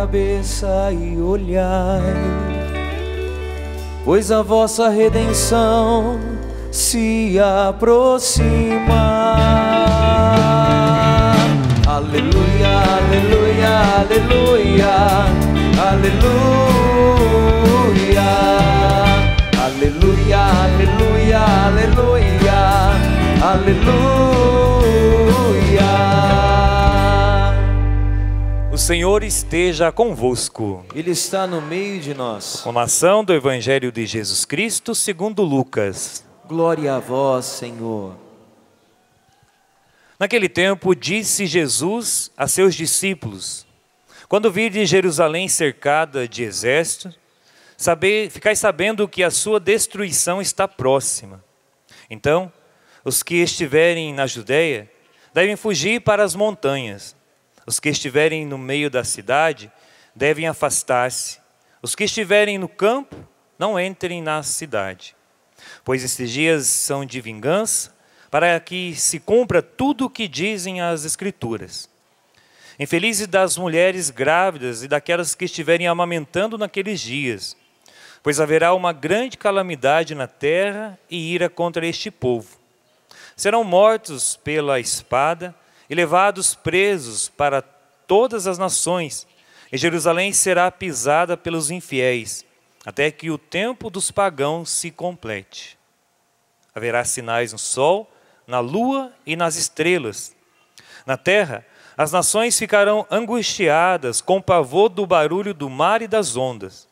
cabeça e olhai, pois a vossa redenção se aproxima. Aleluia, aleluia, aleluia, aleluia, aleluia, aleluia, aleluia, aleluia. Senhor esteja convosco. Ele está no meio de nós. Proclamação do Evangelho de Jesus Cristo segundo Lucas. Glória a vós, Senhor. Naquele tempo disse Jesus a seus discípulos: Quando virdes Jerusalém cercada de exércitos, saber, ficai sabendo que a sua destruição está próxima. Então, os que estiverem na Judéia devem fugir para as montanhas. Os que estiverem no meio da cidade devem afastar-se. Os que estiverem no campo, não entrem na cidade. Pois estes dias são de vingança, para que se cumpra tudo o que dizem as Escrituras. Infelizes das mulheres grávidas e daquelas que estiverem amamentando naqueles dias, pois haverá uma grande calamidade na terra e ira contra este povo. Serão mortos pela espada, e levados presos para todas as nações, e Jerusalém será pisada pelos infiéis, até que o tempo dos pagãos se complete. Haverá sinais no sol, na lua e nas estrelas. Na terra, as nações ficarão angustiadas com o pavor do barulho do mar e das ondas.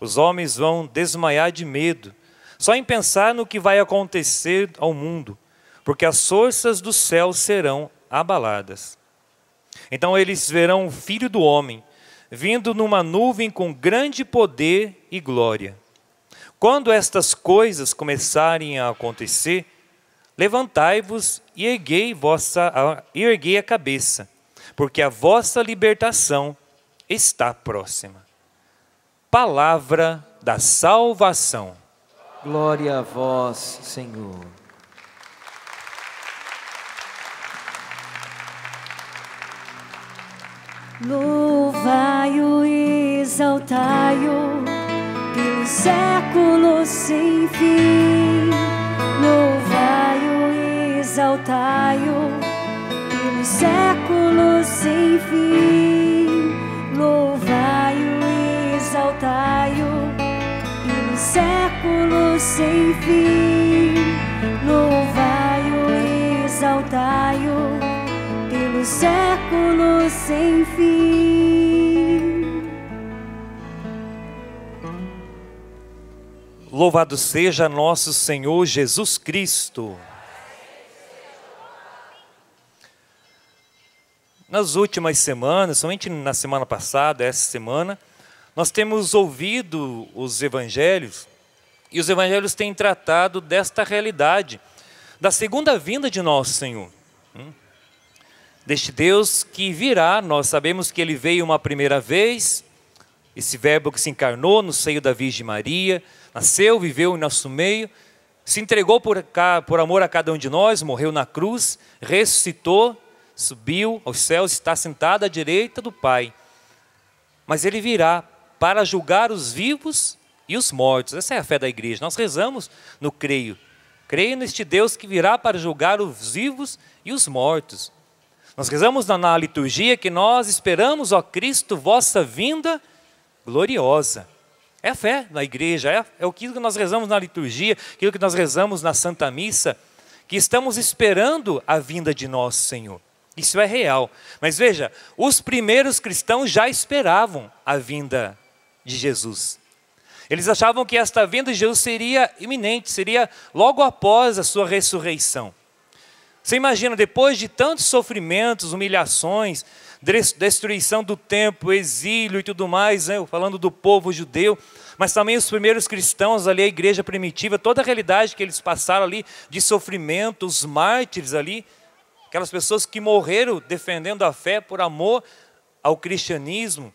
Os homens vão desmaiar de medo, só em pensar no que vai acontecer ao mundo, porque as forças do céu serão abaladas. Então eles verão o filho do homem vindo numa nuvem com grande poder e glória. Quando estas coisas começarem a acontecer, levantai-vos e erguei, vossa, e erguei a cabeça, porque a vossa libertação está próxima. Palavra da salvação. Glória a vós, Senhor. Louvai-o e exaltai-o pelos séculos sem fim. Louvai-o e exaltai-o pelos séculos sem fim. Louvai-o e exaltai-o pelos séculos sem fim. Louvai-o e exaltai-o séculos sem fim. Louvado seja nosso Senhor Jesus Cristo. Nas últimas semanas, somente na semana passada, essa semana, nós temos ouvido os evangelhos e os evangelhos têm tratado desta realidade da segunda vinda de nosso Senhor. Hum? deste Deus que virá. Nós sabemos que ele veio uma primeira vez, esse Verbo que se encarnou no seio da Virgem Maria, nasceu, viveu em nosso meio, se entregou por, por amor a cada um de nós, morreu na cruz, ressuscitou, subiu aos céus, está sentado à direita do Pai. Mas ele virá para julgar os vivos e os mortos. Essa é a fé da igreja. Nós rezamos no creio. Creio neste Deus que virá para julgar os vivos e os mortos. Nós rezamos na, na liturgia que nós esperamos, ó Cristo, vossa vinda gloriosa. É a fé na igreja, é, é aquilo que nós rezamos na liturgia, aquilo que nós rezamos na Santa Missa, que estamos esperando a vinda de nosso Senhor. Isso é real. Mas veja, os primeiros cristãos já esperavam a vinda de Jesus. Eles achavam que esta vinda de Jesus seria iminente, seria logo após a sua ressurreição. Você imagina, depois de tantos sofrimentos, humilhações, destruição do templo, exílio e tudo mais, né? falando do povo judeu, mas também os primeiros cristãos ali, a igreja primitiva, toda a realidade que eles passaram ali de sofrimento, os mártires ali, aquelas pessoas que morreram defendendo a fé por amor ao cristianismo.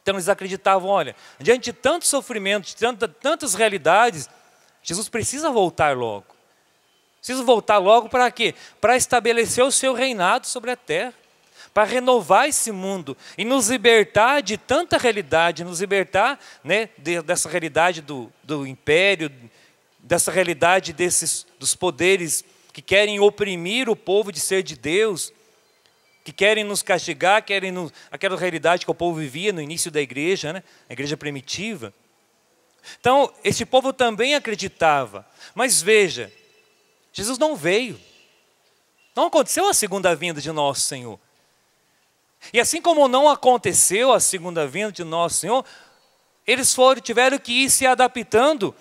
Então eles acreditavam, olha, diante de tanto sofrimento, de tantas realidades, Jesus precisa voltar logo. Preciso voltar logo para quê? Para estabelecer o seu reinado sobre a terra, para renovar esse mundo e nos libertar de tanta realidade, nos libertar né, dessa realidade do, do império, dessa realidade desses, dos poderes que querem oprimir o povo de ser de Deus, que querem nos castigar, querem nos, aquela realidade que o povo vivia no início da igreja, né, a igreja primitiva. Então, esse povo também acreditava, mas veja, Jesus não veio. Não aconteceu a segunda vinda de nosso Senhor. E assim como não aconteceu a segunda vinda de nosso Senhor, eles foram, tiveram que ir se adaptando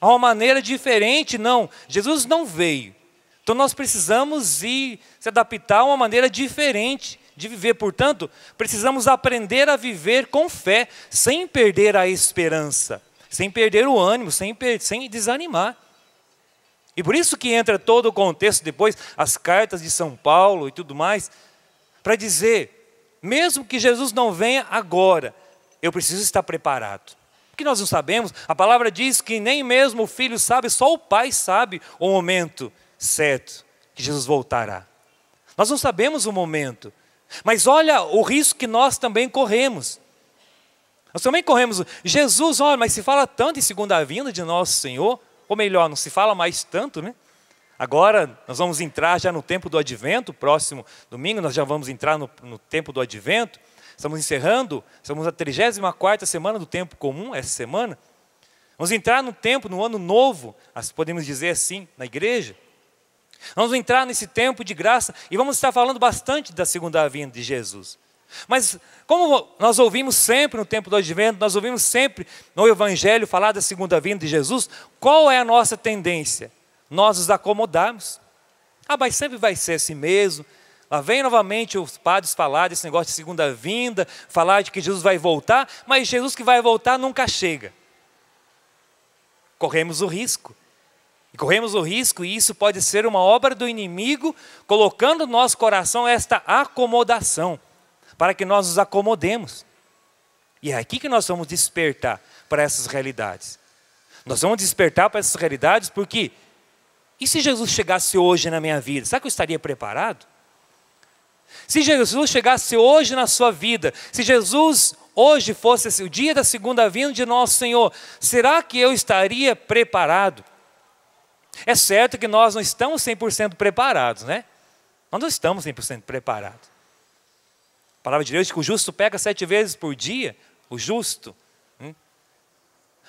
a uma maneira diferente. Não, Jesus não veio. Então nós precisamos ir se adaptar a uma maneira diferente de viver. Portanto, precisamos aprender a viver com fé, sem perder a esperança, sem perder o ânimo, sem, sem desanimar. E por isso que entra todo o contexto depois, as cartas de São Paulo e tudo mais, para dizer, mesmo que Jesus não venha agora, eu preciso estar preparado. Porque nós não sabemos, a palavra diz que nem mesmo o filho sabe, só o pai sabe o momento certo que Jesus voltará. Nós não sabemos o momento, mas olha o risco que nós também corremos. Nós também corremos. Jesus, olha, mas se fala tanto em segunda vinda de nosso Senhor, ou melhor, não se fala mais tanto, né? Agora nós vamos entrar já no tempo do advento, próximo domingo nós já vamos entrar no, no tempo do advento. Estamos encerrando, estamos na 34 semana do tempo comum, essa semana. Vamos entrar no tempo, no ano novo, podemos dizer assim, na igreja. Vamos entrar nesse tempo de graça e vamos estar falando bastante da segunda vinda de Jesus. Mas como nós ouvimos sempre no tempo do advento, nós ouvimos sempre no evangelho falar da segunda vinda de Jesus, qual é a nossa tendência? Nós nos acomodarmos. Ah, mas sempre vai ser assim mesmo. Lá vem novamente os padres falar desse negócio de segunda vinda, falar de que Jesus vai voltar, mas Jesus que vai voltar nunca chega. Corremos o risco. E corremos o risco, e isso pode ser uma obra do inimigo, colocando no nosso coração esta acomodação para que nós nos acomodemos. E é aqui que nós vamos despertar para essas realidades. Nós vamos despertar para essas realidades porque e se Jesus chegasse hoje na minha vida, será que eu estaria preparado? Se Jesus chegasse hoje na sua vida, se Jesus hoje fosse o dia da segunda vinda de nosso Senhor, será que eu estaria preparado? É certo que nós não estamos 100% preparados, né? Nós não estamos 100% preparados palavra de Deus diz que o justo peca sete vezes por dia. O justo. Hum?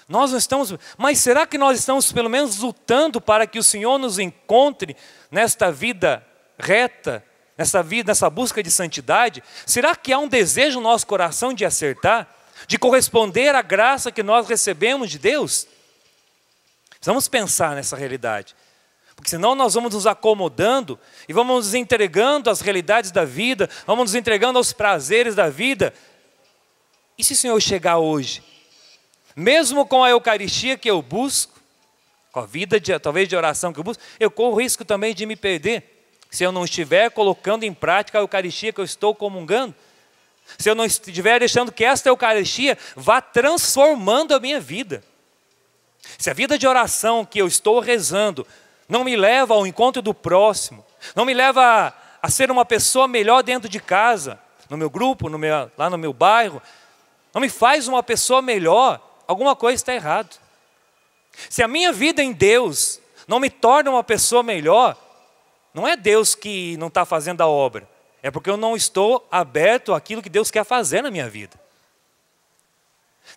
Nós não estamos. Mas será que nós estamos pelo menos lutando para que o Senhor nos encontre nesta vida reta, nessa vida, nessa busca de santidade? Será que há um desejo no nosso coração de acertar, de corresponder à graça que nós recebemos de Deus? Precisamos pensar nessa realidade. Porque senão nós vamos nos acomodando e vamos nos entregando às realidades da vida, vamos nos entregando aos prazeres da vida. E se o Senhor chegar hoje, mesmo com a Eucaristia que eu busco, com a vida de, talvez de oração que eu busco, eu corro risco também de me perder. Se eu não estiver colocando em prática a Eucaristia que eu estou comungando, se eu não estiver deixando que esta Eucaristia vá transformando a minha vida. Se a vida de oração que eu estou rezando não me leva ao encontro do próximo, não me leva a, a ser uma pessoa melhor dentro de casa, no meu grupo, no meu, lá no meu bairro, não me faz uma pessoa melhor, alguma coisa está errada. Se a minha vida em Deus não me torna uma pessoa melhor, não é Deus que não está fazendo a obra, é porque eu não estou aberto àquilo que Deus quer fazer na minha vida.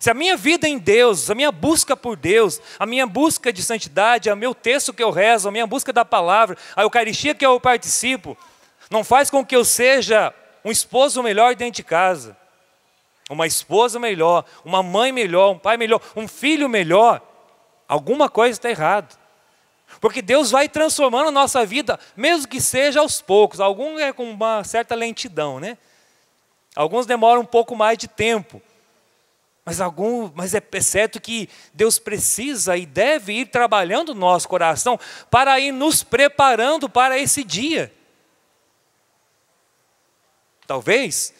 Se a minha vida em Deus, a minha busca por Deus, a minha busca de santidade, é o meu texto que eu rezo, a minha busca da palavra, a Eucaristia que eu participo, não faz com que eu seja um esposo melhor dentro de casa, uma esposa melhor, uma mãe melhor, um pai melhor, um filho melhor, alguma coisa está errada. Porque Deus vai transformando a nossa vida, mesmo que seja aos poucos. Alguns é com uma certa lentidão, né? Alguns demoram um pouco mais de tempo. Mas, algum, mas é, é certo que Deus precisa e deve ir trabalhando o nosso coração para ir nos preparando para esse dia. Talvez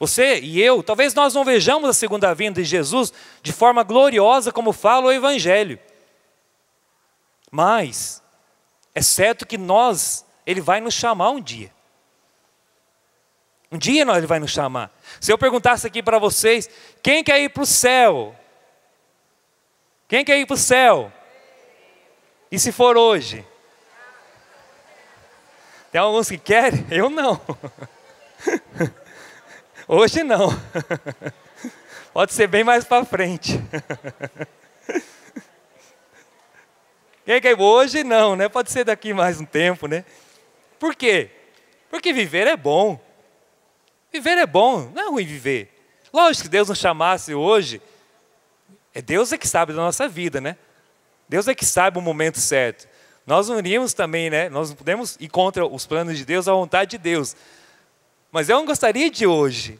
você e eu, talvez nós não vejamos a segunda vinda de Jesus de forma gloriosa como fala o Evangelho. Mas é certo que nós, Ele vai nos chamar um dia. Um dia ele vai nos chamar. Se eu perguntasse aqui para vocês, quem quer ir para o céu? Quem quer ir para o céu? E se for hoje? Tem alguns que querem? Eu não. Hoje não. Pode ser bem mais para frente. Quem quer ir? Hoje não, né? Pode ser daqui mais um tempo, né? Por quê? Porque viver é bom. Viver é bom, não é ruim viver. Lógico que Deus nos chamasse hoje, é Deus é que sabe da nossa vida, né? Deus é que sabe o momento certo. Nós não iríamos também, né? Nós não podemos ir contra os planos de Deus, a vontade de Deus. Mas eu não gostaria de hoje.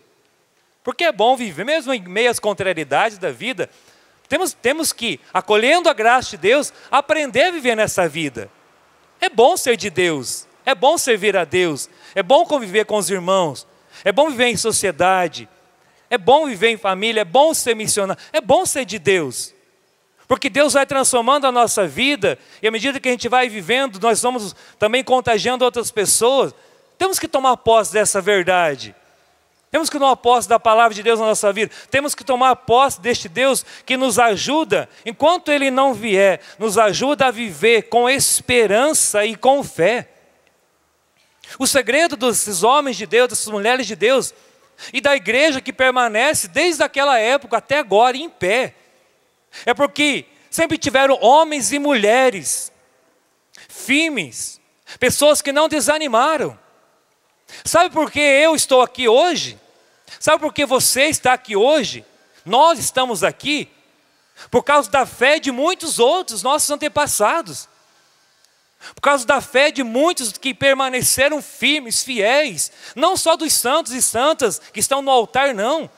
Porque é bom viver, mesmo em meio às contrariedades da vida, temos, temos que, acolhendo a graça de Deus, aprender a viver nessa vida. É bom ser de Deus, é bom servir a Deus, é bom conviver com os irmãos, é bom viver em sociedade. É bom viver em família. É bom ser missionário. É bom ser de Deus. Porque Deus vai transformando a nossa vida, e à medida que a gente vai vivendo, nós vamos também contagiando outras pessoas. Temos que tomar posse dessa verdade. Temos que tomar posse da palavra de Deus na nossa vida. Temos que tomar posse deste Deus que nos ajuda, enquanto Ele não vier, nos ajuda a viver com esperança e com fé. O segredo desses homens de Deus, dessas mulheres de Deus e da igreja que permanece desde aquela época até agora em pé, é porque sempre tiveram homens e mulheres firmes, pessoas que não desanimaram. Sabe por que eu estou aqui hoje? Sabe por que você está aqui hoje? Nós estamos aqui por causa da fé de muitos outros nossos antepassados. Por causa da fé de muitos que permaneceram firmes, fiéis, não só dos santos e santas que estão no altar, não,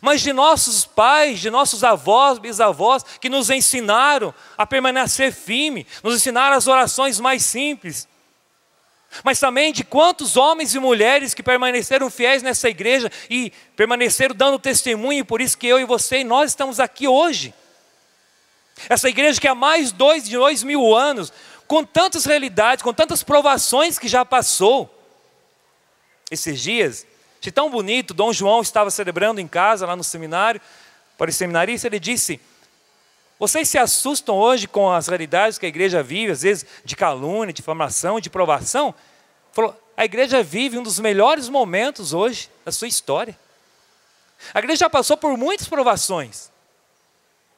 mas de nossos pais, de nossos avós, bisavós, que nos ensinaram a permanecer firme, nos ensinaram as orações mais simples. Mas também de quantos homens e mulheres que permaneceram fiéis nessa igreja e permaneceram dando testemunho, por isso que eu e você e nós estamos aqui hoje. Essa igreja que há mais dois de dois mil anos com tantas realidades, com tantas provações que já passou. Esses dias, de tão bonito, Dom João estava celebrando em casa, lá no seminário, para o seminarista, ele disse: Vocês se assustam hoje com as realidades que a igreja vive, às vezes de calúnia, de difamação, de provação? Falou, a igreja vive um dos melhores momentos hoje da sua história. A igreja já passou por muitas provações,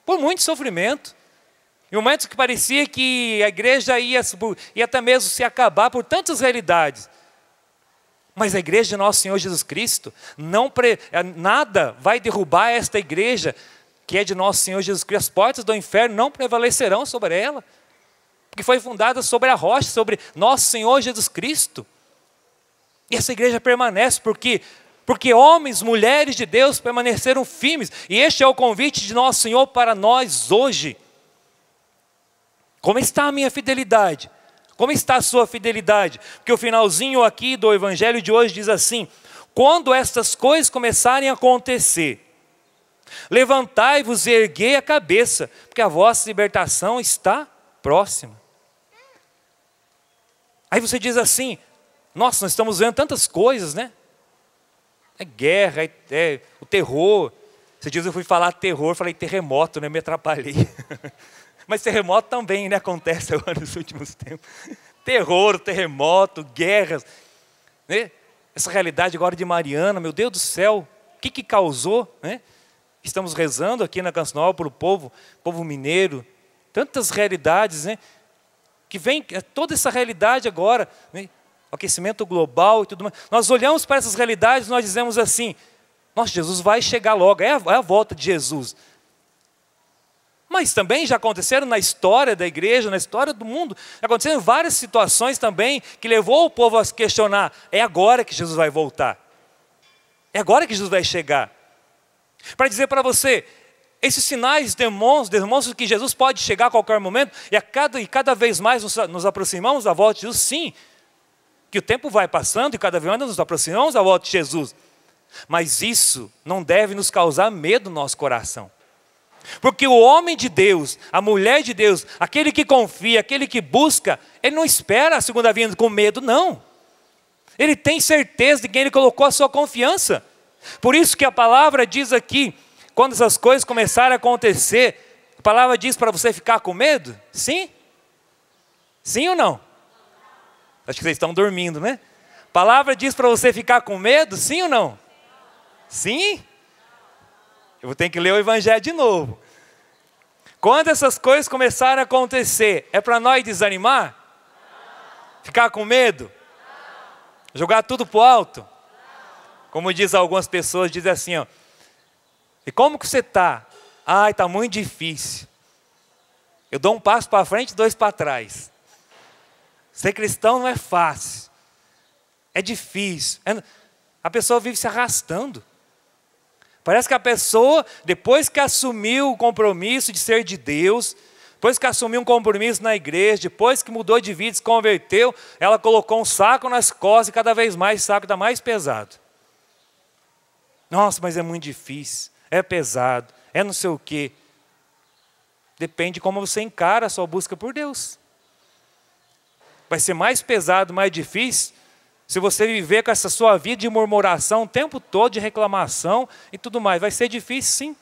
por muito sofrimento. Em um momento que parecia que a igreja ia, ia até mesmo se acabar por tantas realidades. Mas a igreja de nosso Senhor Jesus Cristo, não pre, eh, nada vai derrubar esta igreja que é de nosso Senhor Jesus Cristo. As portas do inferno não prevalecerão sobre ela, porque foi fundada sobre a rocha, sobre nosso Senhor Jesus Cristo. E essa igreja permanece porque porque homens, mulheres de Deus permaneceram firmes. E este é o convite de nosso Senhor para nós hoje. Como está a minha fidelidade? Como está a sua fidelidade? Porque o finalzinho aqui do evangelho de hoje diz assim: quando estas coisas começarem a acontecer, levantai-vos e erguei a cabeça, porque a vossa libertação está próxima. Aí você diz assim: nossa, nós estamos vendo tantas coisas, né? É guerra, é, é o terror. Você diz, eu fui falar terror, falei terremoto, né? Me atrapalhei. Mas terremoto também né, acontece agora nos últimos tempos. Terror, terremoto, guerras. Né? Essa realidade agora de Mariana, meu Deus do céu, o que, que causou? Né? Estamos rezando aqui na Nova para o povo, povo mineiro. Tantas realidades, né? Que vem é toda essa realidade agora, né? aquecimento global e tudo mais. Nós olhamos para essas realidades e nós dizemos assim: nossa, Jesus vai chegar logo, é a, é a volta de Jesus. Mas também já aconteceram na história da igreja, na história do mundo, aconteceram várias situações também que levou o povo a se questionar: é agora que Jesus vai voltar? É agora que Jesus vai chegar? Para dizer para você, esses sinais demonstram, demonstram que Jesus pode chegar a qualquer momento, e, a cada, e cada vez mais nos, nos aproximamos da volta de Jesus, sim, que o tempo vai passando e cada vez mais nos aproximamos da volta de Jesus. Mas isso não deve nos causar medo no nosso coração. Porque o homem de Deus, a mulher de Deus, aquele que confia, aquele que busca, ele não espera a segunda vinda com medo, não. Ele tem certeza de quem ele colocou a sua confiança. Por isso que a palavra diz aqui, quando essas coisas começarem a acontecer, a palavra diz para você ficar com medo? Sim? Sim ou não? Acho que vocês estão dormindo, né? A palavra diz para você ficar com medo? Sim ou não? Sim? Eu vou ter que ler o Evangelho de novo. Quando essas coisas começarem a acontecer, é para nós desanimar? Não. Ficar com medo? Não. Jogar tudo para o alto? Não. Como diz algumas pessoas, dizem assim, ó, e como que você está? Ai, está muito difícil. Eu dou um passo para frente e dois para trás. Ser cristão não é fácil. É difícil. É... A pessoa vive se arrastando. Parece que a pessoa, depois que assumiu o compromisso de ser de Deus, depois que assumiu um compromisso na igreja, depois que mudou de vida, se converteu, ela colocou um saco nas costas e cada vez mais o saco está mais pesado. Nossa, mas é muito difícil, é pesado, é não sei o quê. Depende de como você encara a sua busca por Deus. Vai ser mais pesado, mais difícil se você viver com essa sua vida de murmuração o tempo todo, de reclamação e tudo mais, vai ser difícil sim.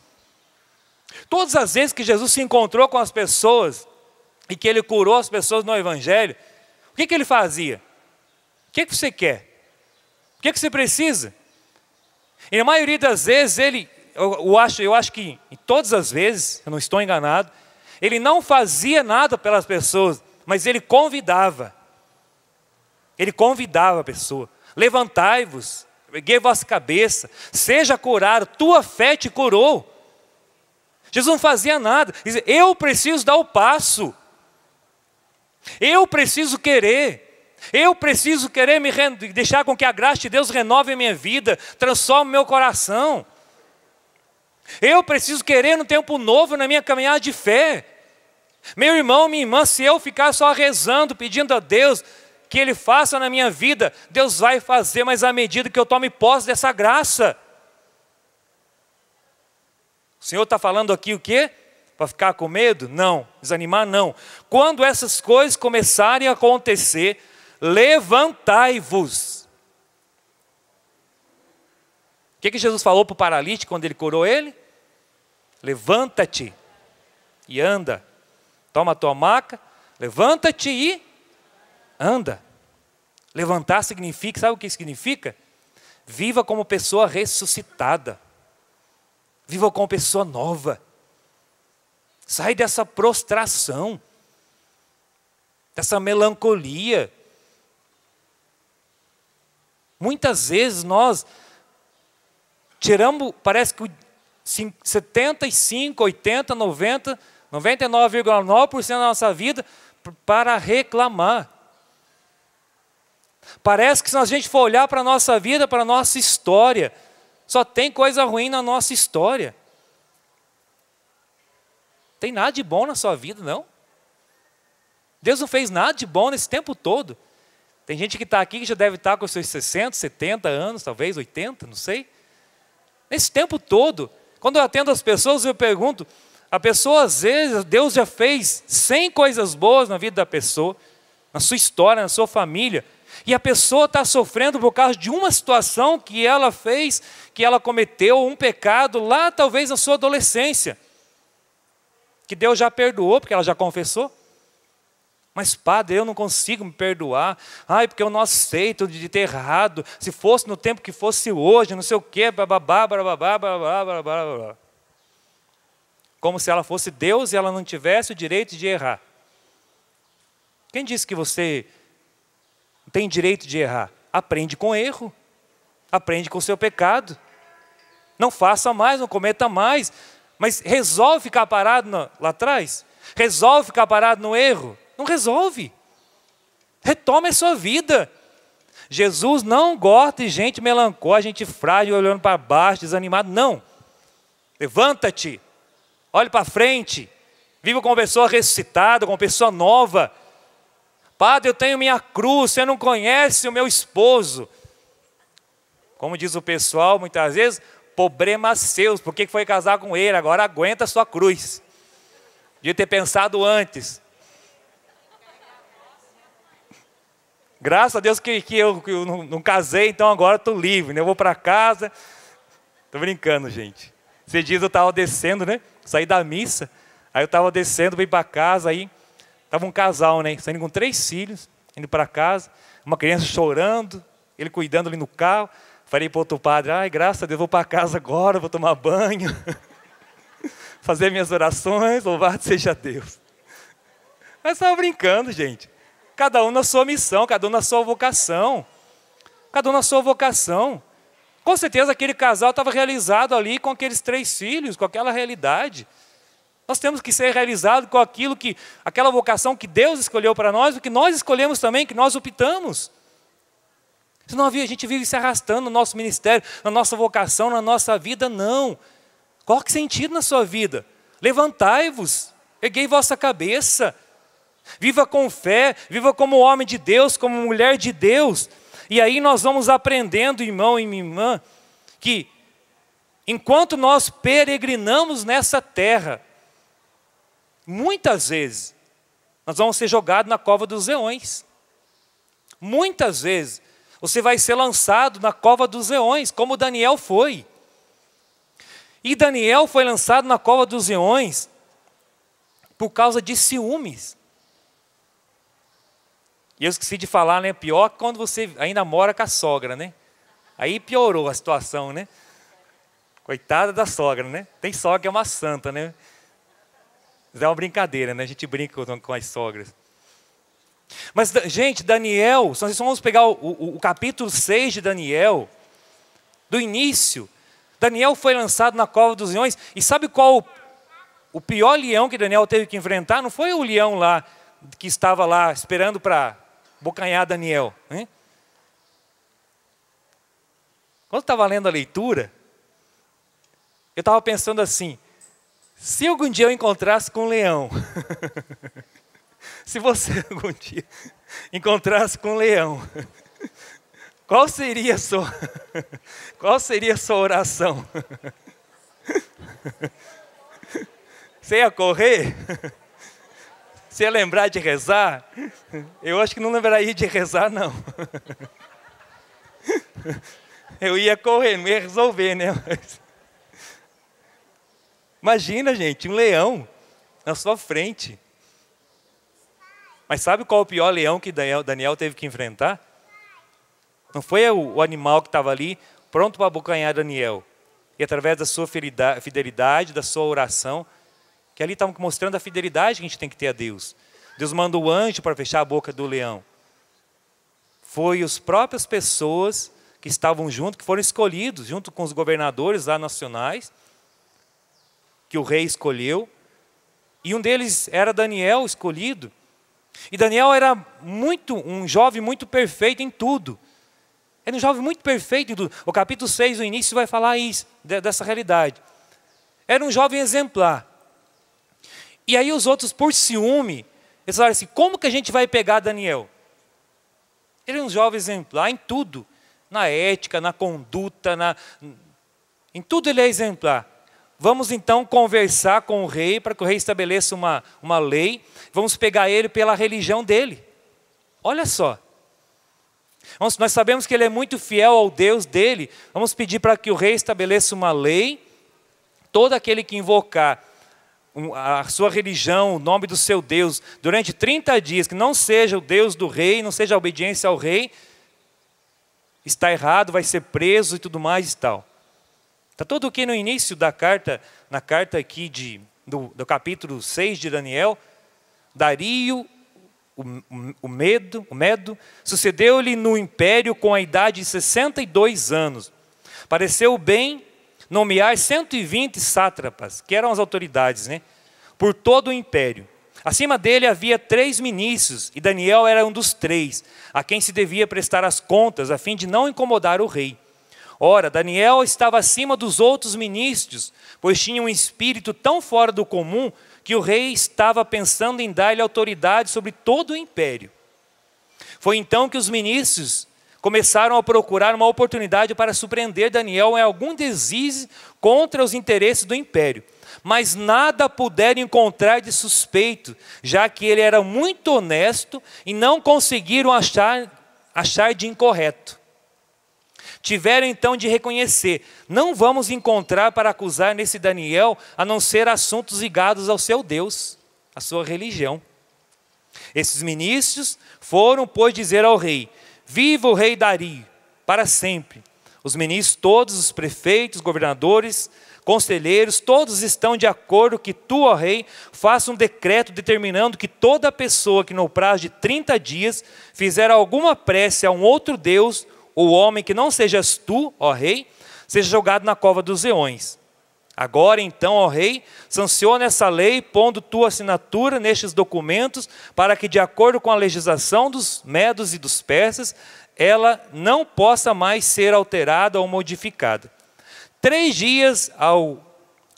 Todas as vezes que Jesus se encontrou com as pessoas e que ele curou as pessoas no Evangelho, o que, que ele fazia? O que, que você quer? O que, que você precisa? E na maioria das vezes ele, eu, eu, acho, eu acho que em todas as vezes, eu não estou enganado, ele não fazia nada pelas pessoas, mas ele convidava. Ele convidava a pessoa: levantai-vos, erguei vossa cabeça, seja curado, tua fé te curou. Jesus não fazia nada, dizia, eu preciso dar o passo, eu preciso querer, eu preciso querer me deixar com que a graça de Deus renove a minha vida, transforme meu coração. Eu preciso querer um tempo novo na minha caminhada de fé. Meu irmão, minha irmã, se eu ficar só rezando, pedindo a Deus, que Ele faça na minha vida, Deus vai fazer, mas à medida que eu tome posse dessa graça. O Senhor está falando aqui o quê? Para ficar com medo? Não. Desanimar? Não. Quando essas coisas começarem a acontecer, levantai-vos. O que, que Jesus falou para o paralítico quando ele curou ele? Levanta-te e anda. Toma a tua maca, levanta-te e anda. Levantar significa, sabe o que significa? Viva como pessoa ressuscitada. Viva como pessoa nova. Sai dessa prostração, dessa melancolia. Muitas vezes nós tiramos, parece que 75, 80, 90, 99,9% da nossa vida para reclamar. Parece que se a gente for olhar para a nossa vida, para a nossa história, só tem coisa ruim na nossa história. Tem nada de bom na sua vida, não? Deus não fez nada de bom nesse tempo todo. Tem gente que está aqui que já deve estar tá com seus 60, 70 anos, talvez 80, não sei. Nesse tempo todo, quando eu atendo as pessoas, eu pergunto: a pessoa às vezes, Deus já fez 100 coisas boas na vida da pessoa, na sua história, na sua família, e a pessoa está sofrendo por causa de uma situação que ela fez, que ela cometeu um pecado lá, talvez na sua adolescência, que Deus já perdoou, porque ela já confessou. Mas, padre, eu não consigo me perdoar. Ai, porque eu não aceito de ter errado. Se fosse no tempo que fosse hoje, não sei o quê, bababá, bababá, bababá, bababá, bababá. Como se ela fosse Deus e ela não tivesse o direito de errar. Quem disse que você tem direito de errar. Aprende com erro, aprende com o seu pecado. Não faça mais, não cometa mais. Mas resolve ficar parado no, lá atrás? Resolve ficar parado no erro? Não resolve. Retome a sua vida. Jesus não gosta de gente melancólica, gente frágil, olhando para baixo, desanimado. Não. Levanta-te. Olhe para frente. Viva uma pessoa ressuscitada, com uma pessoa nova. Padre, eu tenho minha cruz, você não conhece o meu esposo. Como diz o pessoal muitas vezes, problemas seus, por que foi casar com ele? Agora aguenta a sua cruz. De ter pensado antes. Graças a Deus que, que eu, que eu não, casei, então agora estou livre, né? eu vou para casa. Estou brincando, gente. Esses dias eu estava descendo, né? Saí da missa, aí eu estava descendo, vim para casa, aí Tava um casal, né? Saindo com três filhos, indo para casa, uma criança chorando, ele cuidando ali no carro. Falei para outro padre: ai, graças a Deus, vou para casa agora, vou tomar banho, fazer minhas orações, louvado seja Deus. Mas estava brincando, gente. Cada um na sua missão, cada um na sua vocação. Cada um na sua vocação. Com certeza aquele casal estava realizado ali com aqueles três filhos, com aquela realidade. Nós temos que ser realizados com aquilo que, aquela vocação que Deus escolheu para nós, o que nós escolhemos também, que nós optamos. Senão a gente vive se arrastando no nosso ministério, na nossa vocação, na nossa vida, não. Qual é o sentido na sua vida. Levantai-vos, erguei vossa cabeça. Viva com fé, viva como homem de Deus, como mulher de Deus. E aí nós vamos aprendendo, irmão e minha irmã, que enquanto nós peregrinamos nessa terra, Muitas vezes nós vamos ser jogados na cova dos leões. Muitas vezes você vai ser lançado na cova dos leões, como Daniel foi. E Daniel foi lançado na cova dos leões por causa de ciúmes. E eu esqueci de falar, né? Pior que quando você ainda mora com a sogra, né? Aí piorou a situação, né? Coitada da sogra, né? Tem sogra que é uma santa, né? Mas é uma brincadeira, né? A gente brinca com as sogras. Mas, gente, Daniel, se nós vamos pegar o, o, o capítulo 6 de Daniel, do início, Daniel foi lançado na cova dos leões, e sabe qual o, o pior leão que Daniel teve que enfrentar? Não foi o leão lá que estava lá esperando para bocanhar Daniel. Hein? Quando estava lendo a leitura, eu estava pensando assim: se algum dia eu encontrasse com um leão, se você algum dia encontrasse com um leão, qual seria a sua, qual seria sua oração? Você ia correr? Você ia lembrar de rezar? Eu acho que não lembraria de rezar, não. Eu ia correr, não ia resolver, né? Mas... Imagina, gente, um leão na sua frente. Mas sabe qual é o pior leão que Daniel teve que enfrentar? Não foi o animal que estava ali pronto para abocanhar Daniel. E através da sua fidelidade, da sua oração, que ali estavam mostrando a fidelidade que a gente tem que ter a Deus. Deus manda o anjo para fechar a boca do leão. Foi as próprias pessoas que estavam junto, que foram escolhidos, junto com os governadores lá nacionais, que o rei escolheu, e um deles era Daniel escolhido. E Daniel era muito um jovem muito perfeito em tudo. Era um jovem muito perfeito em tudo. O capítulo 6, o início, vai falar isso, dessa realidade. Era um jovem exemplar. E aí os outros, por ciúme, eles falaram assim: como que a gente vai pegar Daniel? Ele é um jovem exemplar em tudo, na ética, na conduta, na, em tudo ele é exemplar. Vamos então conversar com o rei para que o rei estabeleça uma, uma lei. Vamos pegar ele pela religião dele. Olha só. Vamos, nós sabemos que ele é muito fiel ao Deus dele. Vamos pedir para que o rei estabeleça uma lei. Todo aquele que invocar a sua religião, o nome do seu Deus, durante 30 dias, que não seja o Deus do rei, não seja a obediência ao rei, está errado, vai ser preso e tudo mais e tal. Está todo aqui no início da carta, na carta aqui de, do, do capítulo 6 de Daniel, Dario, o, o, medo, o medo, sucedeu-lhe no império com a idade de 62 anos. Pareceu bem nomear 120 sátrapas, que eram as autoridades, né, por todo o império. Acima dele havia três ministros, e Daniel era um dos três, a quem se devia prestar as contas, a fim de não incomodar o rei. Ora, Daniel estava acima dos outros ministros, pois tinha um espírito tão fora do comum que o rei estava pensando em dar-lhe autoridade sobre todo o império. Foi então que os ministros começaram a procurar uma oportunidade para surpreender Daniel em algum desígnio contra os interesses do império. Mas nada puderam encontrar de suspeito, já que ele era muito honesto e não conseguiram achar, achar de incorreto. Tiveram então de reconhecer: não vamos encontrar para acusar nesse Daniel a não ser assuntos ligados ao seu Deus, à sua religião. Esses ministros foram, pois, dizer ao rei: Viva o rei Dari, para sempre. Os ministros, todos os prefeitos, governadores, conselheiros, todos estão de acordo que tu, ó rei, faça um decreto determinando que toda pessoa que no prazo de 30 dias fizer alguma prece a um outro Deus o homem que não sejas tu, ó rei, seja jogado na cova dos leões. Agora então, ó rei, sanciona essa lei, pondo tua assinatura nestes documentos, para que, de acordo com a legislação dos medos e dos persas, ela não possa mais ser alterada ou modificada. Três dias ao.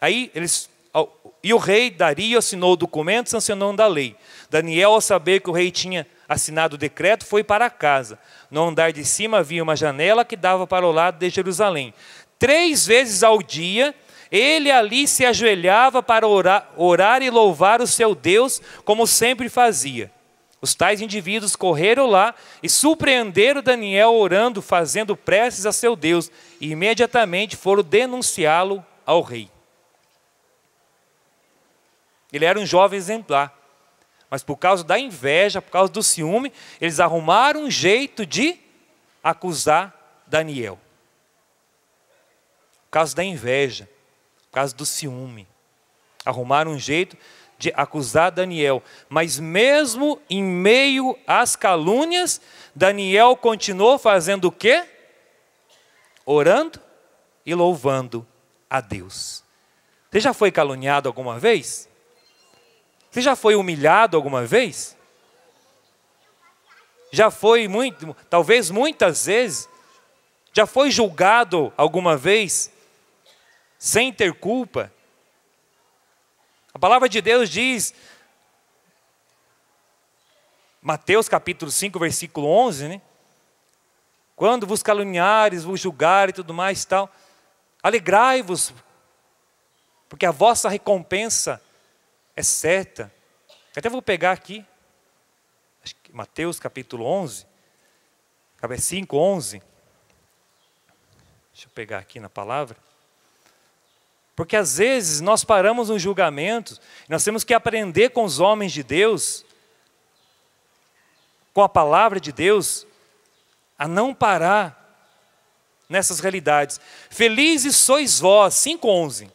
Aí eles. Ao, e o rei Dario assinou o documento, sancionando a lei. Daniel, ao saber que o rei tinha assinado o decreto, foi para casa. No andar de cima havia uma janela que dava para o lado de Jerusalém. Três vezes ao dia, ele ali se ajoelhava para orar, orar e louvar o seu Deus, como sempre fazia. Os tais indivíduos correram lá e surpreenderam Daniel orando, fazendo preces a seu Deus, e imediatamente foram denunciá-lo ao rei. Ele era um jovem exemplar mas por causa da inveja, por causa do ciúme, eles arrumaram um jeito de acusar Daniel. Por causa da inveja, por causa do ciúme. Arrumaram um jeito de acusar Daniel. Mas mesmo em meio às calúnias, Daniel continuou fazendo o quê? Orando e louvando a Deus. Você já foi caluniado alguma vez? Você já foi humilhado alguma vez? Já foi muito, talvez muitas vezes? Já foi julgado alguma vez sem ter culpa? A palavra de Deus diz Mateus capítulo 5, versículo 11, né? Quando vos caluniares, vos julgar e tudo mais tal, alegrai-vos, porque a vossa recompensa é certa. Até vou pegar aqui, Mateus capítulo 11, 5, 11. Deixa eu pegar aqui na palavra. Porque às vezes nós paramos nos julgamentos, nós temos que aprender com os homens de Deus, com a palavra de Deus, a não parar nessas realidades. Felizes sois vós, 5:11.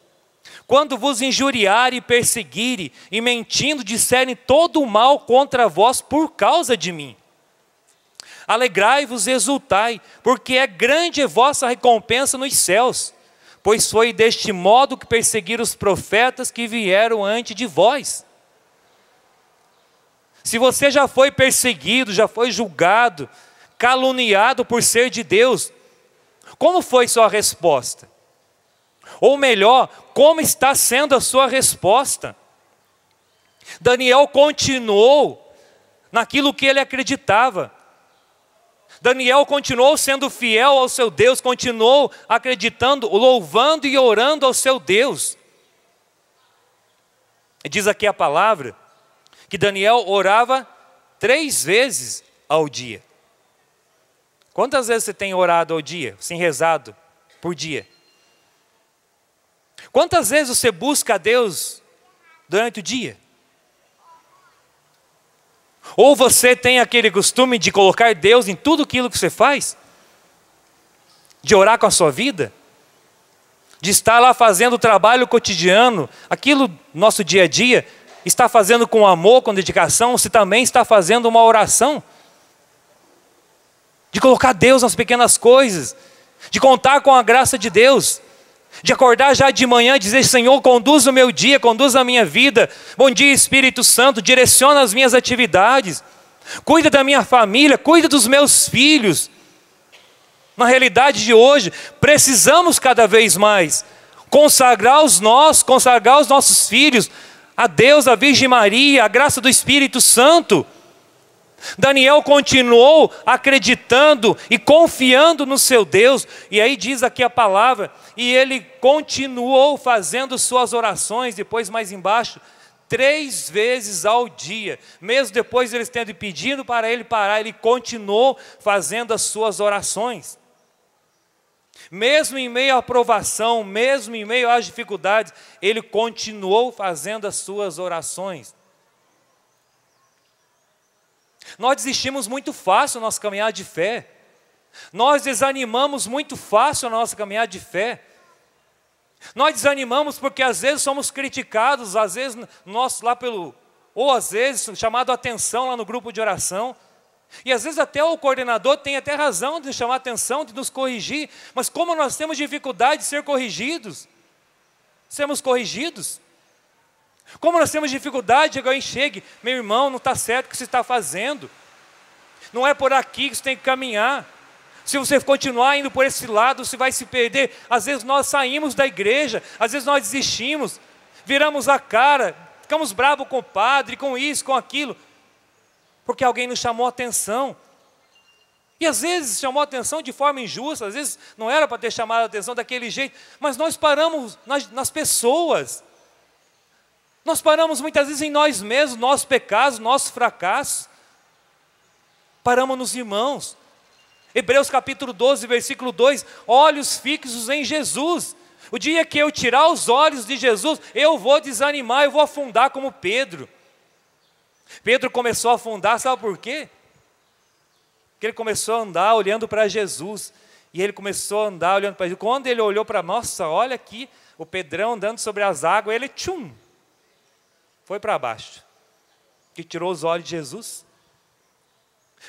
Quando vos injuriarem e perseguirem, e mentindo disserem todo o mal contra vós por causa de mim. Alegrai-vos e exultai, porque é grande é vossa recompensa nos céus, pois foi deste modo que perseguiram os profetas que vieram antes de vós. Se você já foi perseguido, já foi julgado, caluniado por ser de Deus, como foi sua resposta? Ou melhor, como está sendo a sua resposta? Daniel continuou naquilo que ele acreditava. Daniel continuou sendo fiel ao seu Deus, continuou acreditando, louvando e orando ao seu Deus. Diz aqui a palavra que Daniel orava três vezes ao dia. Quantas vezes você tem orado ao dia, sem assim, rezado por dia? Quantas vezes você busca a Deus durante o dia? Ou você tem aquele costume de colocar Deus em tudo aquilo que você faz? De orar com a sua vida? De estar lá fazendo o trabalho cotidiano, aquilo nosso dia a dia, está fazendo com amor, com dedicação, se também está fazendo uma oração? De colocar Deus nas pequenas coisas, de contar com a graça de Deus de acordar já de manhã e dizer: Senhor, conduz o meu dia, conduz a minha vida. Bom dia, Espírito Santo, direciona as minhas atividades, cuida da minha família, cuida dos meus filhos. Na realidade de hoje, precisamos cada vez mais consagrar os nossos, consagrar os nossos filhos a Deus, a Virgem Maria, a graça do Espírito Santo. Daniel continuou acreditando e confiando no seu Deus, e aí diz aqui a palavra, e ele continuou fazendo suas orações, depois mais embaixo, três vezes ao dia, mesmo depois eles tendo pedido para ele parar, ele continuou fazendo as suas orações. Mesmo em meio à aprovação, mesmo em meio às dificuldades, ele continuou fazendo as suas orações. Nós desistimos muito fácil a nossa caminhada de fé. Nós desanimamos muito fácil a nossa caminhada de fé. Nós desanimamos porque às vezes somos criticados, às vezes nós lá pelo ou às vezes chamado a atenção lá no grupo de oração. E às vezes até o coordenador tem até razão de chamar a atenção, de nos corrigir, mas como nós temos dificuldade de ser corrigidos, sermos corrigidos, como nós temos dificuldade de chegar meu irmão, não está certo o que você está fazendo. Não é por aqui que você tem que caminhar. Se você continuar indo por esse lado, você vai se perder. Às vezes nós saímos da igreja, às vezes nós desistimos, viramos a cara, ficamos bravos com o padre, com isso, com aquilo, porque alguém nos chamou a atenção. E às vezes chamou a atenção de forma injusta, às vezes não era para ter chamado a atenção daquele jeito, mas nós paramos nas, nas pessoas. Nós paramos muitas vezes em nós mesmos, nossos pecados, nossos fracassos. Paramos nos irmãos. Hebreus capítulo 12, versículo 2: olhos fixos em Jesus. O dia que eu tirar os olhos de Jesus, eu vou desanimar, eu vou afundar como Pedro. Pedro começou a afundar, sabe por quê? Porque ele começou a andar olhando para Jesus. E ele começou a andar olhando para Jesus. Quando ele olhou para, nossa, olha aqui, o Pedrão andando sobre as águas, ele tchum, foi para baixo, que tirou os olhos de Jesus.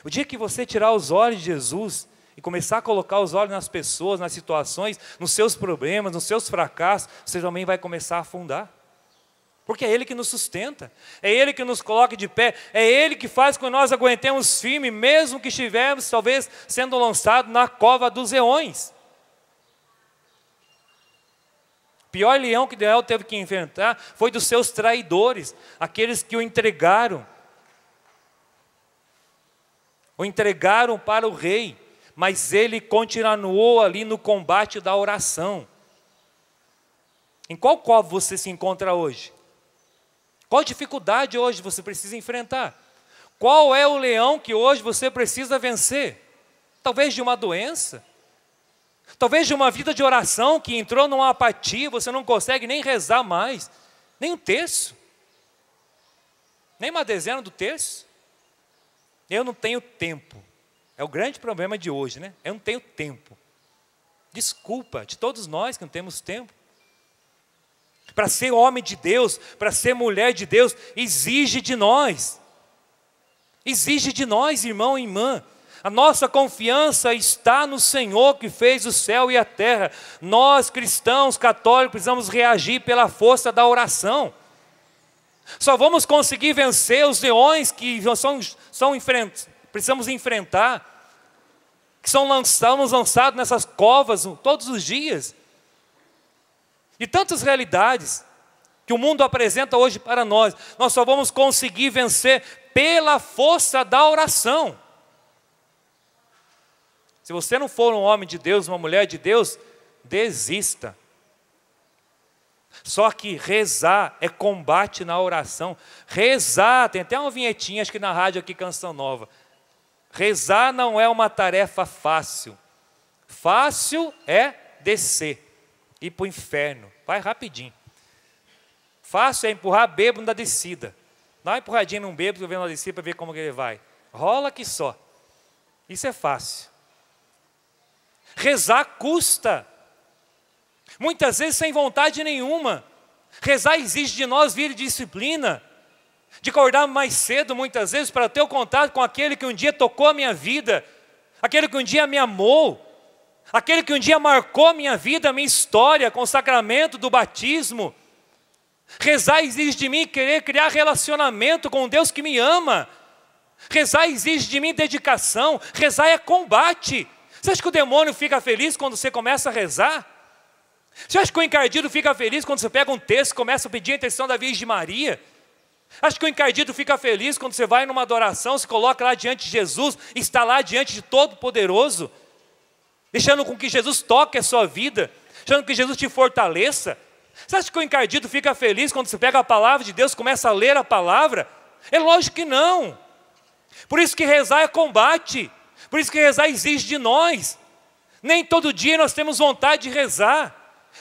O dia que você tirar os olhos de Jesus e começar a colocar os olhos nas pessoas, nas situações, nos seus problemas, nos seus fracassos, você também vai começar a afundar. Porque é Ele que nos sustenta, é Ele que nos coloca de pé, é Ele que faz com que nós aguentemos firme, mesmo que estivermos talvez sendo lançados na cova dos leões. pior leão que Daniel teve que enfrentar foi dos seus traidores, aqueles que o entregaram. O entregaram para o rei, mas ele continuou ali no combate da oração. Em qual covo você se encontra hoje? Qual dificuldade hoje você precisa enfrentar? Qual é o leão que hoje você precisa vencer? Talvez de uma doença, Talvez de uma vida de oração que entrou numa apatia, você não consegue nem rezar mais, nem um terço, nem uma dezena do terço. Eu não tenho tempo. É o grande problema de hoje, né? Eu não tenho tempo. Desculpa de todos nós que não temos tempo. Para ser homem de Deus, para ser mulher de Deus, exige de nós. Exige de nós, irmão e irmã, a nossa confiança está no Senhor que fez o céu e a terra. Nós, cristãos católicos, precisamos reagir pela força da oração. Só vamos conseguir vencer os leões que são, são enfrent, precisamos enfrentar, que são lançados, lançados nessas covas todos os dias. E tantas realidades que o mundo apresenta hoje para nós, nós só vamos conseguir vencer pela força da oração. Se você não for um homem de Deus, uma mulher de Deus, desista. Só que rezar é combate na oração. Rezar, tem até uma vinhetinha, acho que na rádio aqui, Canção Nova. Rezar não é uma tarefa fácil. Fácil é descer, ir para o inferno. Vai rapidinho. Fácil é empurrar bêbado na descida. Dá uma empurradinha num bêbado, vendo na descida para ver como que ele vai. Rola que só. Isso é fácil. Rezar custa. Muitas vezes sem vontade nenhuma. Rezar exige de nós vir disciplina, de acordar mais cedo muitas vezes para ter o contato com aquele que um dia tocou a minha vida, aquele que um dia me amou, aquele que um dia marcou a minha vida, a minha história com o sacramento do batismo. Rezar exige de mim querer criar relacionamento com Deus que me ama. Rezar exige de mim dedicação, rezar é combate. Você acha que o demônio fica feliz quando você começa a rezar? Você acha que o encardido fica feliz quando você pega um texto e começa a pedir a intenção da Virgem Maria? Acho que o encardido fica feliz quando você vai numa adoração, se coloca lá diante de Jesus, está lá diante de Todo-Poderoso, deixando com que Jesus toque a sua vida, deixando que Jesus te fortaleça. Você acha que o encardido fica feliz quando você pega a palavra de Deus, começa a ler a palavra? É lógico que não. Por isso que rezar é combate. Por isso que rezar exige de nós. Nem todo dia nós temos vontade de rezar.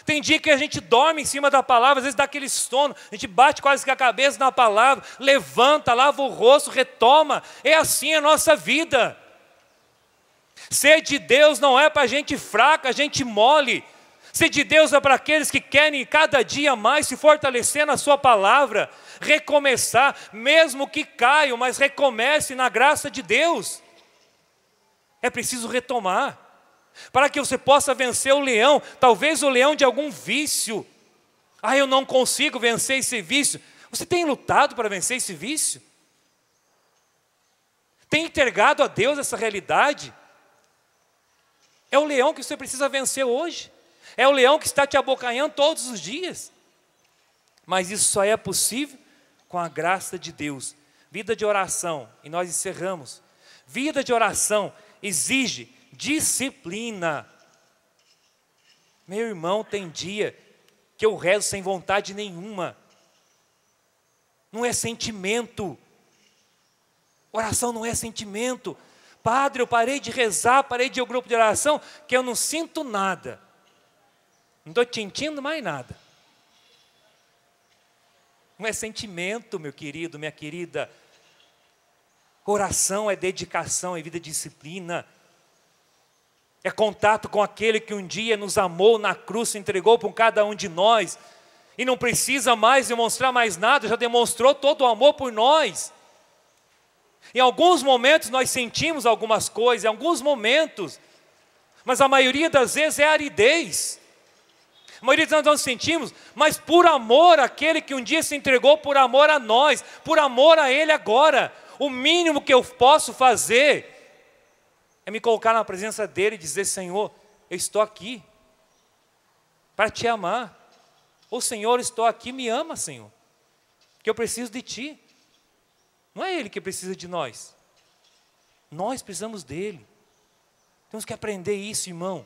Tem dia que a gente dorme em cima da palavra, às vezes dá aquele sono, a gente bate quase que a cabeça na palavra, levanta, lava o rosto, retoma. É assim a nossa vida. Ser de Deus não é para gente fraca, a gente mole. Ser de Deus é para aqueles que querem cada dia mais se fortalecer na Sua palavra, recomeçar, mesmo que caiam, mas recomece na graça de Deus. É preciso retomar. Para que você possa vencer o leão, talvez o leão de algum vício. Ah, eu não consigo vencer esse vício. Você tem lutado para vencer esse vício? Tem entregado a Deus essa realidade? É o leão que você precisa vencer hoje. É o leão que está te abocanhando todos os dias. Mas isso só é possível com a graça de Deus. Vida de oração, e nós encerramos. Vida de oração exige disciplina. Meu irmão, tem dia que eu rezo sem vontade nenhuma, não é sentimento, oração não é sentimento. Padre, eu parei de rezar, parei de ir ao grupo de oração, que eu não sinto nada, não estou sentindo mais nada. Não é sentimento, meu querido, minha querida, Coração é dedicação, é vida disciplina. É contato com aquele que um dia nos amou na cruz, se entregou por cada um de nós. E não precisa mais demonstrar mais nada, já demonstrou todo o amor por nós. Em alguns momentos nós sentimos algumas coisas, em alguns momentos, mas a maioria das vezes é aridez. A maioria das vezes nós sentimos, mas por amor àquele que um dia se entregou por amor a nós, por amor a Ele agora. O mínimo que eu posso fazer é me colocar na presença dele e dizer: Senhor, eu estou aqui para te amar. Ou Senhor, estou aqui, me ama, Senhor, que eu preciso de ti. Não é ele que precisa de nós, nós precisamos dele. Temos que aprender isso, irmão.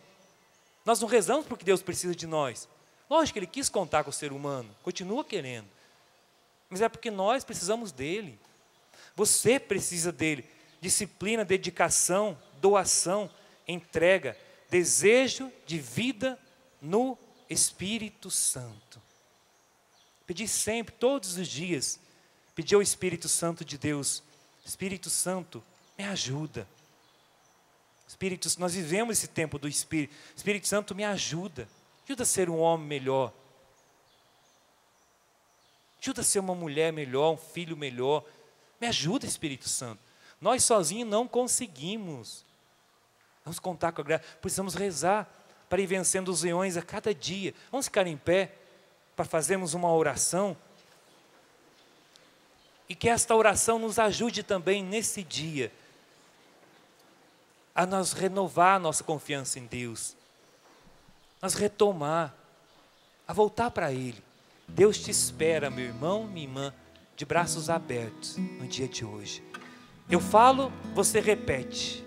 Nós não rezamos porque Deus precisa de nós. Lógico que ele quis contar com o ser humano, continua querendo, mas é porque nós precisamos dele. Você precisa dele. Disciplina, dedicação, doação, entrega, desejo de vida no Espírito Santo. Pedir sempre, todos os dias, pedir ao Espírito Santo de Deus: Espírito Santo, me ajuda. Espírito, nós vivemos esse tempo do Espírito. Espírito Santo, me ajuda. Ajuda a ser um homem melhor. Ajuda a ser uma mulher melhor, um filho melhor. Me ajuda, Espírito Santo. Nós sozinhos não conseguimos. Vamos contar com a graça. Precisamos rezar para ir vencendo os leões a cada dia. Vamos ficar em pé para fazermos uma oração. E que esta oração nos ajude também nesse dia a nós renovar a nossa confiança em Deus, nós retomar, a voltar para Ele. Deus te espera, meu irmão, minha irmã de braços abertos no dia de hoje. Eu falo, você repete.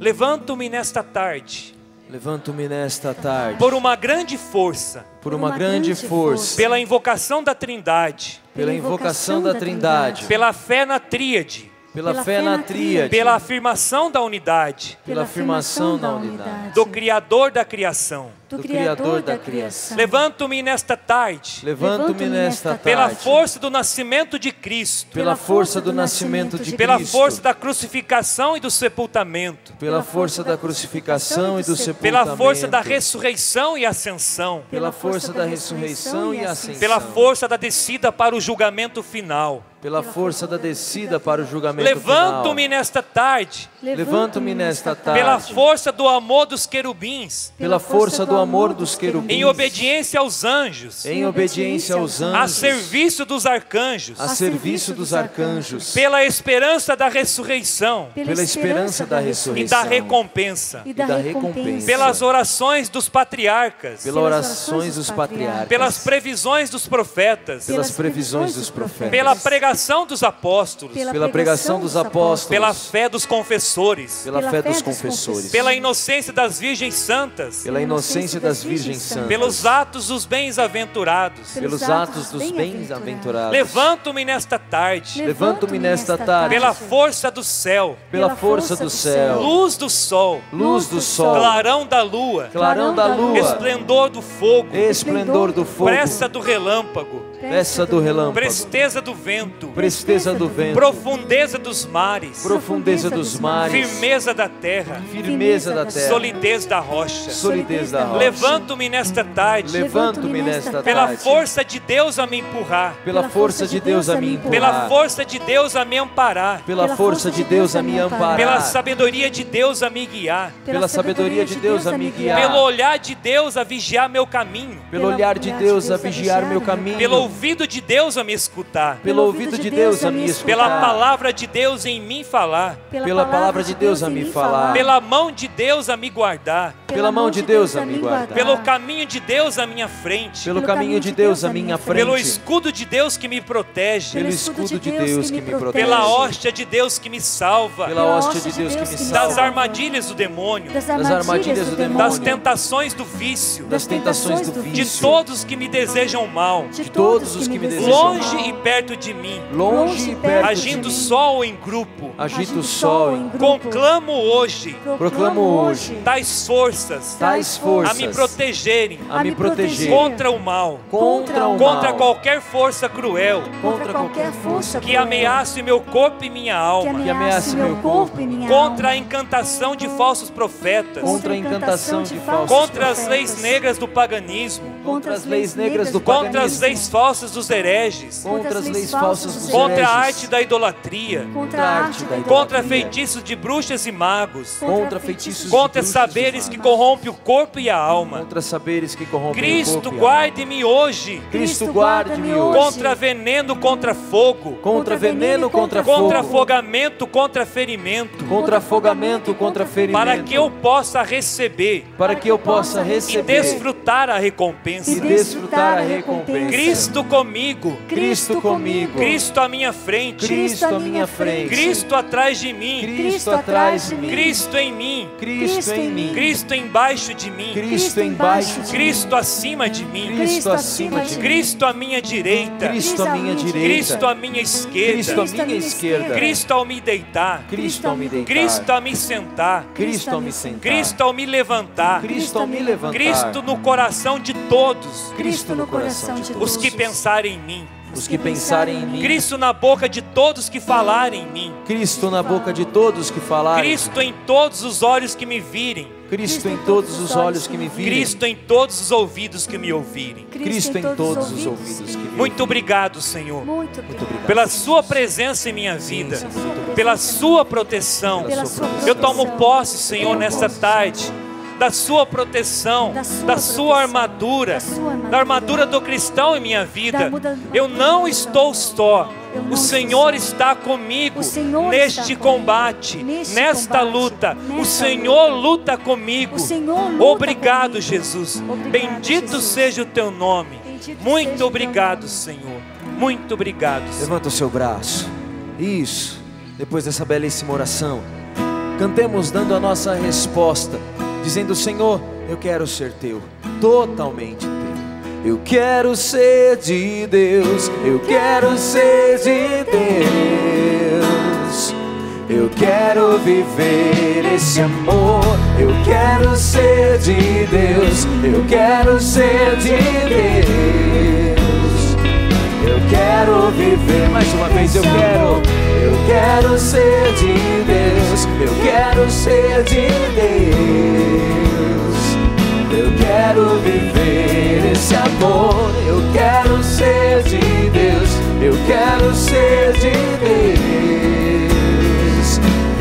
Levanto-me nesta tarde. Levanto-me nesta tarde. Por uma grande força. Por uma, uma grande, grande força. Pela invocação da Trindade. Pela invocação da Trindade. Pela fé na Tríade. Pela, pela fé na Tríade. Pela afirmação da unidade. Pela afirmação da unidade. Do Criador da criação do, do Criador da, da criação. Levanto-me nesta tarde. Levanto-me nesta tarde. Pela força do nascimento de Cristo. Pela força do nascimento de Cristo. Pela força da crucificação e do sepultamento. Pela força da crucificação e do sepultamento. Pela força da ressurreição e ascensão. Pela força da ressurreição e ascensão. Pela força da descida para o julgamento final pela força da descida para o julgamento final. Levanto-me nesta tarde. Levanto-me nesta tarde. Pela força do amor dos querubins. Pela força do amor dos querubins, em obediência aos anjos, em obediência aos anjos, a serviço dos arcanjos, a serviço dos arcanjos, pela esperança da ressurreição, pela esperança da ressurreição e da recompensa, e da recompensa, pelas orações dos patriarcas, pelas orações dos patriarcas, pelas previsões dos profetas, pelas previsões dos profetas, pela pregação dos apóstolos, pela pregação dos apóstolos, pela fé dos confessores, pela fé dos confessores, pela inocência das virgens santas, pela inocência providência das virgens santas. Pelos atos dos bens-aventurados. Pelos atos dos bens-aventurados. Levanto-me nesta tarde. Levanto-me nesta tarde. Pela força do céu. Pela força do céu. Luz do sol. Luz do sol. Clarão da lua. Clarão da lua. Esplendor do fogo. Esplendor do fogo. Pressa do relâmpago. Testa do relâmpago. Presteza do vento. Presteza do vento. Profundeza dos mares. Profundeza dos mares. Firmeza da terra. Firmeza da terra. Solidez da rocha. Solidez da rocha. Levanto-me nesta tarde. Levanto-me nesta tarde. Pela força de Deus a me empurrar. Pela força de Deus a me empurrar. Pela força de Deus a me amparar. Pela força de Deus a me amparar. Pela sabedoria de Deus a me guiar. Pela sabedoria de Deus a me guiar. Pelo olhar de Deus a vigiar meu caminho. Pelo olhar de Deus a vigiar meu caminho. Pelo ouvido de Deus a me escutar. Pelo ouvido de Deus a me escutar. Pela palavra de Deus em mim falar. Pela palavra de Deus a me falar. Pela mão de Deus a me guardar. Pela mão de Deus a me guardar. Pelo caminho de Deus à minha frente. Pelo caminho de Deus à minha frente. Pelo escudo de Deus que me protege. Pelo escudo de Deus que me protege. Pela hóstia de Deus que me salva. Pela hóstia de Deus que me salva. Das armadilhas do demônio. Das armadilhas do demônio. Das tentações do vício. Das tentações do vício. De todos que me desejam mal. De todos todos os que me desejam. Longe e perto de mim. Longe e perto Agindo só ou em grupo. Agindo só em grupo. Conclamo hoje. Proclamo hoje. Tais forças. Tais forças. A me protegerem. A me proteger, Contra o mal. Contra o mal. Contra qualquer força cruel. Contra qualquer força Que ameace meu corpo e minha alma. Que ameace meu corpo e minha alma. Contra a encantação de falsos profetas. Contra a encantação de falsos Contra as leis negras do paganismo. Contra as leis negras do paganismo. Contra as leis falsas dos hereges, contra as leis falsas dos contra a arte da idolatria, contra a arte da idolatria, contra feitiços de bruxas e magos, contra feitiços, contra saberes que corrompe o corpo e a alma, contra saberes que corrompe Cristo, o corpo. guarde-me hoje. Cristo, guarde-me hoje. Contra veneno, contra fogo, contra veneno, contra fogo, contra afogamento, contra ferimento, contra afogamento, contra ferimento, para que eu possa receber, para que eu possa receber e desfrutar a recompensa, e desfrutar a recompensa. Cristo Cristo comigo. Cristo comigo. Cristo à minha frente. Cristo à minha frente. Cristo atrás de mim. Cristo atrás de mim. Cristo em mim. Cristo em mim. Cristo embaixo de mim. Cristo embaixo. Cristo acima de mim. Cristo acima de mim. Cristo à minha direita. Cristo à minha direita. Cristo à minha esquerda. Cristo à minha esquerda. Cristo ao me deitar. Cristo ao me deitar. Cristo a me sentar. Cristo ao me sentar. Cristo ao me levantar. Cristo ao me levantar. Cristo no coração de todos. Cristo no coração de todos. Os que pensarem em mim. Os que pensarem em mim. Cristo na boca de todos que falarem em mim. Cristo na boca de todos que falarem. Cristo em todos os olhos que me virem. Cristo em todos os olhos que me virem. Cristo em todos os ouvidos que me ouvirem. Cristo em todos os ouvidos que me Muito obrigado, Senhor. Muito obrigado. Pela sua presença em minha vida. Pela sua proteção. Eu tomo posse, Senhor, nesta tarde da sua proteção, da sua, da proteção, sua armadura, da, sua armadura, da armadura do cristão em minha vida. Eu não estou só. O Senhor está comigo Senhor neste está combate, nesta combate, luta. Nesta o Senhor luta, comigo. obrigado, comigo. Jesus. Obrigado, Bendito Jesus. seja o teu nome. Bendito Muito obrigado, nome. Senhor. Muito obrigado. Senhor. Levanta o seu braço. Isso. Depois dessa belíssima oração, cantemos dando a nossa resposta dizendo: Senhor, eu quero ser teu, totalmente teu. Eu quero ser de Deus, eu quero ser de Deus. Eu quero viver esse amor, eu quero ser de Deus, eu quero ser de Deus. Eu quero viver mais uma vez, eu quero quero ser de Deus, eu quero ser de Deus. Eu quero viver esse amor, eu quero ser de Deus, eu quero ser de Deus.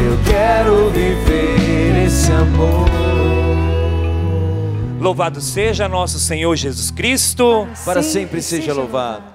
Eu quero viver esse amor. Louvado seja nosso Senhor Jesus Cristo, para para sempre seja louvado.